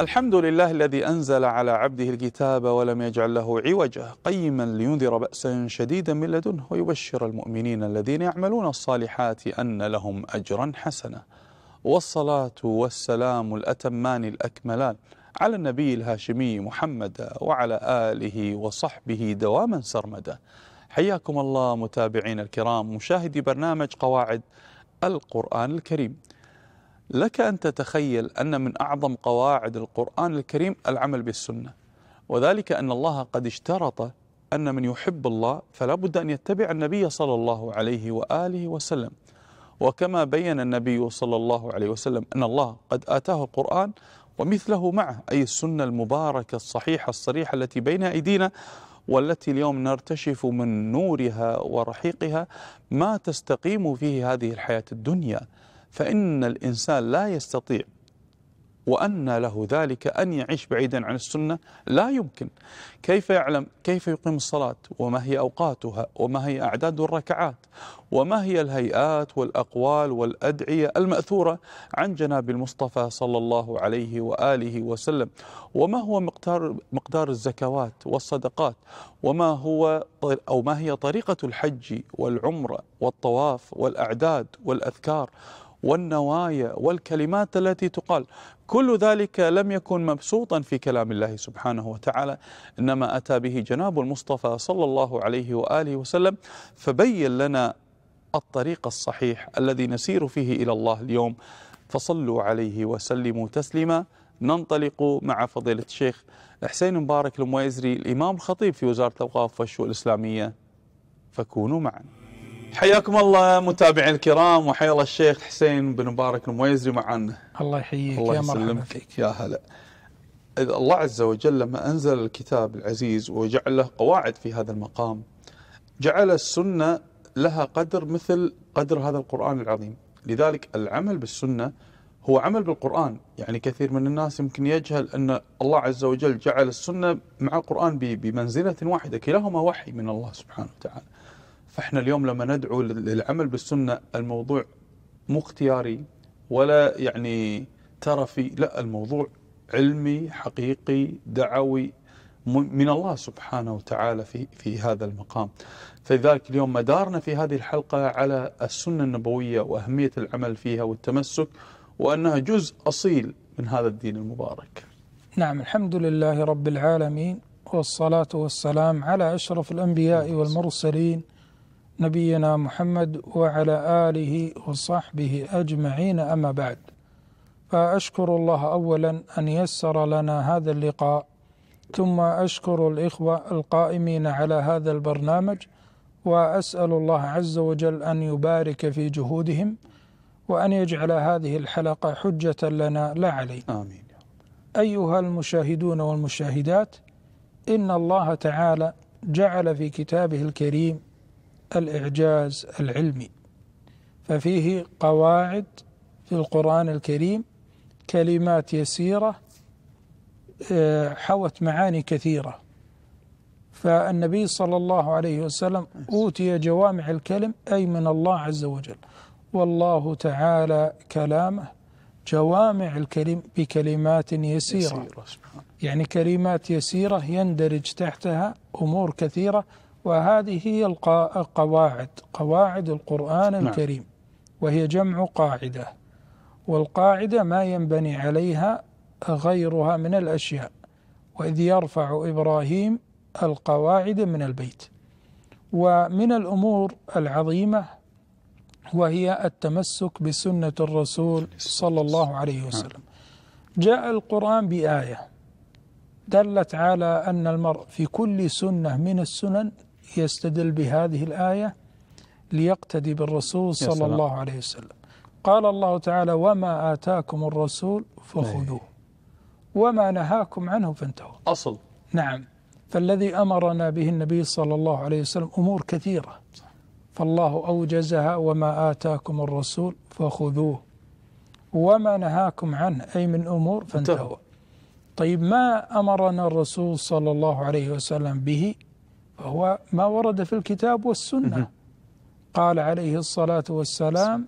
الحمد لله الذي أنزل على عبده الكتاب ولم يجعل له عوجا قيما لينذر بأسا شديدا من لدنه ويبشر المؤمنين الذين يعملون الصالحات أن لهم أجرا حسنا والصلاة والسلام الأتمان الأكملان على النبي الهاشمي محمد وعلى آله وصحبه دواما سرمدا حياكم الله متابعين الكرام مشاهدي برنامج قواعد القرآن الكريم لك أن تتخيل أن من أعظم قواعد القرآن الكريم العمل بالسنة وذلك أن الله قد اشترط أن من يحب الله فلا بد أن يتبع النبي صلى الله عليه وآله وسلم وكما بين النبي صلى الله عليه وسلم أن الله قد آتاه القرآن ومثله معه أي السنة المباركة الصحيحة الصريحة التي بين أيدينا والتي اليوم نرتشف من نورها ورحيقها ما تستقيم فيه هذه الحياة الدنيا فإن الإنسان لا يستطيع وأن له ذلك أن يعيش بعيدا عن السنة لا يمكن كيف يعلم كيف يقيم الصلاة وما هي أوقاتها وما هي أعداد الركعات وما هي الهيئات والأقوال والأدعية المأثورة عن جناب المصطفى صلى الله عليه وآله وسلم وما هو مقدار, مقدار الزكوات والصدقات وما هو أو ما هي طريقة الحج والعمرة والطواف والأعداد والأذكار والنوايا والكلمات التي تقال كل ذلك لم يكن مبسوطا في كلام الله سبحانه وتعالى إنما أتى به جناب المصطفى صلى الله عليه وآله وسلم فبين لنا الطريق الصحيح الذي نسير فيه إلى الله اليوم فصلوا عليه وسلموا تسليما ننطلق مع فضيلة الشيخ حسين مبارك المويزري الإمام الخطيب في وزارة الأوقاف والشؤون الإسلامية فكونوا معنا حياكم الله متابعين الكرام وحيا الله الشيخ حسين بن مبارك المويزري معنا الله يحييك الله يا مرحبا فيك يا هلا الله عز وجل لما أنزل الكتاب العزيز وجعل له قواعد في هذا المقام جعل السنة لها قدر مثل قدر هذا القرآن العظيم لذلك العمل بالسنة هو عمل بالقرآن يعني كثير من الناس يمكن يجهل أن الله عز وجل جعل السنة مع القرآن بمنزلة واحدة كلاهما وحي من الله سبحانه وتعالى فاحنا اليوم لما ندعو للعمل بالسنه الموضوع مو اختياري ولا يعني ترفي لا الموضوع علمي حقيقي دعوي من الله سبحانه وتعالى في في هذا المقام فلذلك اليوم مدارنا في هذه الحلقة على السنة النبوية وأهمية العمل فيها والتمسك وأنها جزء أصيل من هذا الدين المبارك نعم الحمد لله رب العالمين والصلاة والسلام على أشرف الأنبياء والمرسلين نبينا محمد وعلى آله وصحبه أجمعين أما بعد فأشكر الله أولا أن يسر لنا هذا اللقاء ثم أشكر الإخوة القائمين على هذا البرنامج وأسأل الله عز وجل أن يبارك في جهودهم وأن يجعل هذه الحلقة حجة لنا لا علينا آمين أيها المشاهدون والمشاهدات إن الله تعالى جعل في كتابه الكريم الإعجاز العلمي ففيه قواعد في القرآن الكريم كلمات يسيرة آه، حوت معاني كثيرة فالنبي صلى الله عليه وسلم أوتي جوامع الكلم أي من الله عز وجل والله تعالى كلامه جوامع الكلم بكلمات يسيرة يعني كلمات يسيرة يندرج تحتها أمور كثيرة وهذه هي القواعد قواعد القرآن نعم. الكريم وهي جمع قاعدة والقاعدة ما ينبني عليها غيرها من الأشياء وإذ يرفع إبراهيم القواعد من البيت ومن الأمور العظيمة وهي التمسك بسنة الرسول صلى الله عليه وسلم جاء القرآن بآية دلت على أن المرء في كل سنة من السنن يستدل بهذه الآية ليقتدي بالرسول صلى الله عليه وسلم قال الله تعالى وما آتاكم الرسول فخذوه وما نهاكم عنه فانتهوا أصل نعم فالذي أمرنا به النبي صلى الله عليه وسلم أمور كثيرة فالله أوجزها وما آتاكم الرسول فخذوه وما نهاكم عنه أي من أمور فانتهوا طيب ما أمرنا الرسول صلى الله عليه وسلم به هو ما ورد في الكتاب والسنة قال عليه الصلاة والسلام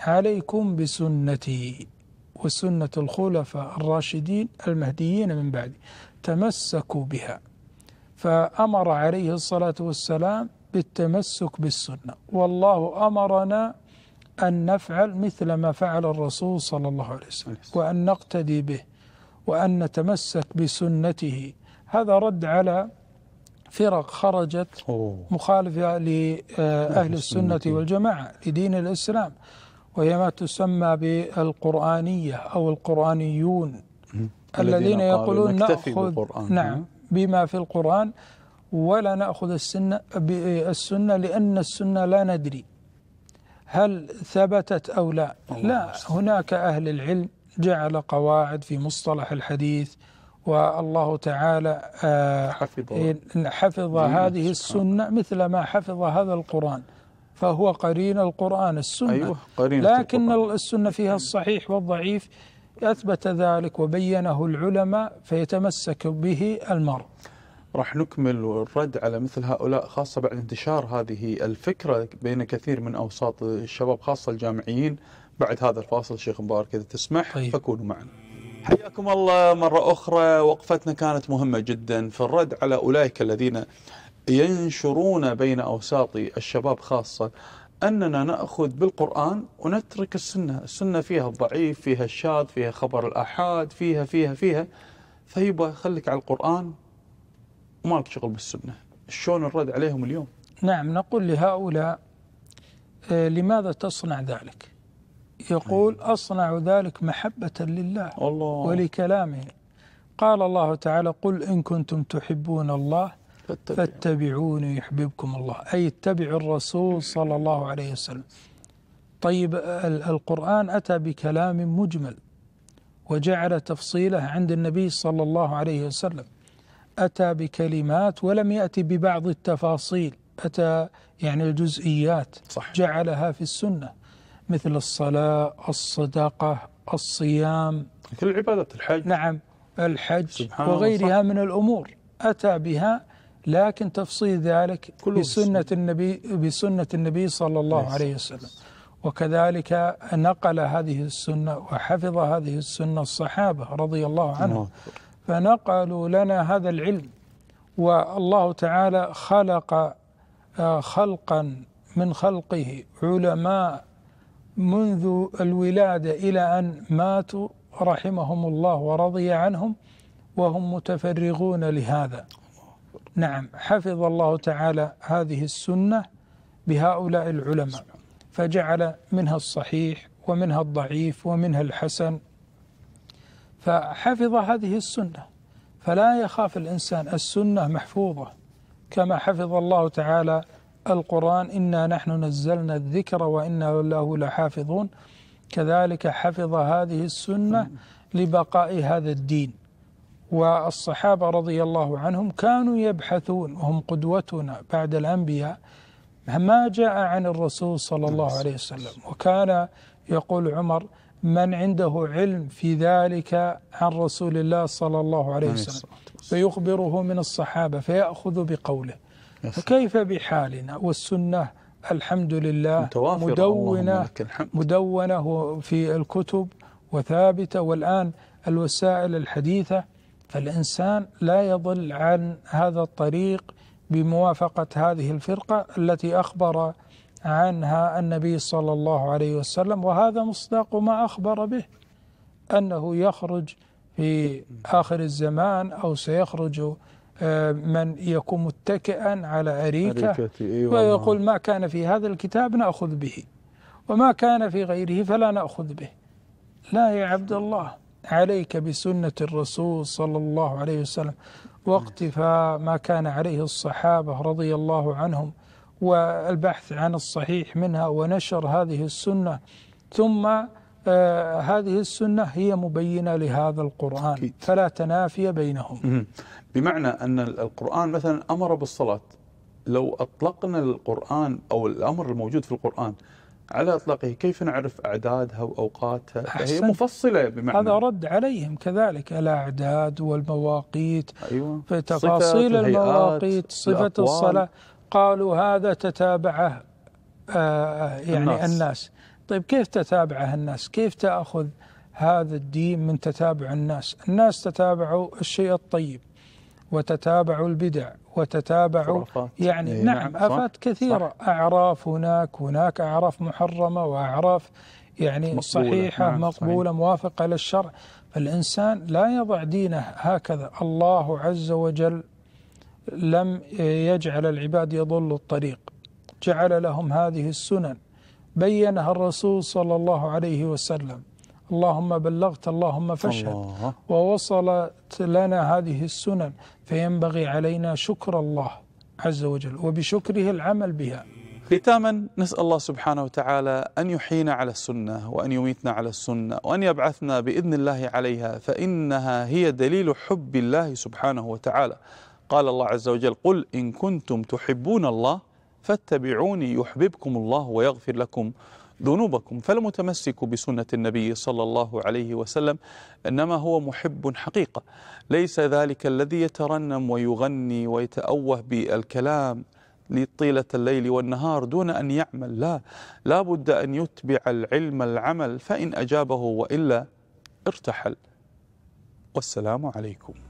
عليكم بسنتي وسنة الخلفاء الراشدين المهديين من بعدي تمسكوا بها فأمر عليه الصلاة والسلام بالتمسك بالسنة والله أمرنا أن نفعل مثل ما فعل الرسول صلى الله عليه وسلم وأن نقتدي به وأن نتمسك بسنته هذا رد على فرق خرجت مخالفة لأهل السنة والجماعة لدين الإسلام وهي ما تسمى بالقرآنية أو القرآنيون الذين يقولون نأخذ نعم بما في القرآن ولا نأخذ السنة السنة لأن السنة لا ندري هل ثبتت أو لا لا هناك أهل العلم جعل قواعد في مصطلح الحديث والله تعالى آه، حفظ, حفظ هذه السنة مثل ما حفظ هذا القرآن فهو قرين القرآن السنة أيوه قرينة لكن القرآن. السنة فيها الصحيح والضعيف أثبت ذلك وبينه العلماء فيتمسك به المرء راح نكمل الرد على مثل هؤلاء خاصة بعد انتشار هذه الفكرة بين كثير من أوساط الشباب خاصة الجامعيين بعد هذا الفاصل شيخ مبارك إذا تسمح طيب. فكونوا معنا حياكم الله مرة أخرى وقفتنا كانت مهمة جدا في الرد على أولئك الذين ينشرون بين أوساط الشباب خاصة أننا نأخذ بالقرآن ونترك السنة السنة فيها الضعيف فيها الشاذ فيها خبر الأحاد فيها فيها فيها فيبقى خليك على القرآن وما لك شغل بالسنة شلون الرد عليهم اليوم نعم نقول لهؤلاء آه، لماذا تصنع ذلك يقول إيه. أصنع ذلك محبة لله الله ولكلامه قال الله تعالى قل إن كنتم تحبون الله فاتبعوني يحببكم الله أي اتبعوا الرسول صلى الله عليه وسلم طيب القرآن أتى بكلام مجمل وجعل تفصيله عند النبي صلى الله عليه وسلم أتى بكلمات ولم يأتي ببعض التفاصيل أتى يعني الجزئيات صح. جعلها في السنة مثل الصلاة الصدقة الصيام كل عبادات الحج نعم الحج وغيرها من الأمور أتى بها لكن تفصيل ذلك بسنة النبي بسنة النبي صلى الله نعم. عليه وسلم وكذلك نقل هذه السنة وحفظ هذه السنة الصحابة رضي الله عنهم نعم. فنقلوا لنا هذا العلم والله تعالى خلق آه، خلقا من خلقه علماء منذ الولادة إلى أن ماتوا رحمهم الله ورضي عنهم وهم متفرغون لهذا نعم حفظ الله تعالى هذه السنة بهؤلاء العلماء فجعل منها الصحيح ومنها الضعيف ومنها الحسن فحفظ هذه السنة فلا يخاف الإنسان السنة محفوظة كما حفظ الله تعالى القرآن إنا نحن نزلنا الذكر وإنا له لحافظون كذلك حفظ هذه السنة لبقاء هذا الدين والصحابة رضي الله عنهم كانوا يبحثون وهم قدوتنا بعد الأنبياء ما جاء عن الرسول صلى الله عليه وسلم وكان يقول عمر من عنده علم في ذلك عن رسول الله صلى الله عليه وسلم فيخبره من الصحابة فيأخذ بقوله فكيف بحالنا والسنة الحمد لله مدونة مدونة في الكتب وثابتة والآن الوسائل الحديثة فالإنسان لا يضل عن هذا الطريق بموافقة هذه الفرقة التي أخبر عنها النبي صلى الله عليه وسلم وهذا مصداق ما أخبر به أنه يخرج في آخر الزمان أو سيخرج آه، من يكون متكئا على أريكة ويقول ما كان في هذا الكتاب نأخذ به وما كان في غيره فلا نأخذ به لا يا عبد الله عليك بسنة الرسول صلى الله عليه وسلم واقتفاء ما كان عليه الصحابة رضي الله عنهم والبحث عن الصحيح منها ونشر هذه السنة ثم آه، هذه السنة هي مبينة لهذا القرآن أكيد. فلا تنافي بينهم بمعنى أن القرآن مثلا أمر بالصلاة لو أطلقنا القرآن أو الأمر الموجود في القرآن على اطلاقه كيف نعرف اعدادها واوقاتها هي مفصله بمعنى هذا رد عليهم كذلك الاعداد والمواقيت أيوة. تفاصيل المواقيت صفه الأقوال. الصلاه قالوا هذا تتابعه آه يعني الناس, الناس. طيب كيف تتابعه الناس كيف تأخذ هذا الدين من تتابع الناس الناس تتابعوا الشيء الطيب وتتابعوا البدع وتتابعوا يعني إيه، نعم, نعم افات كثيره صح. اعراف هناك هناك اعراف محرمه واعراف يعني مقبولة. صحيحه نعم مقبوله صحيح. موافقه للشرع فالانسان لا يضع دينه هكذا الله عز وجل لم يجعل العباد يضلوا الطريق جعل لهم هذه السنن بينها الرسول صلى الله عليه وسلم اللهم بلغت اللهم فاشهد الله. ووصلت لنا هذه السنن فينبغي علينا شكر الله عز وجل وبشكره العمل بها ختاما نسأل الله سبحانه وتعالى أن يحيينا على السنة وأن يميتنا على السنة وأن يبعثنا بإذن الله عليها فإنها هي دليل حب الله سبحانه وتعالى قال الله عز وجل قل إن كنتم تحبون الله فاتبعوني يحببكم الله ويغفر لكم ذنوبكم فالمتمسك بسنة النبي صلى الله عليه وسلم إنما هو محب حقيقة ليس ذلك الذي يترنم ويغني ويتأوه بالكلام طيلة الليل والنهار دون أن يعمل لا لا بد أن يتبع العلم العمل فإن أجابه وإلا ارتحل والسلام عليكم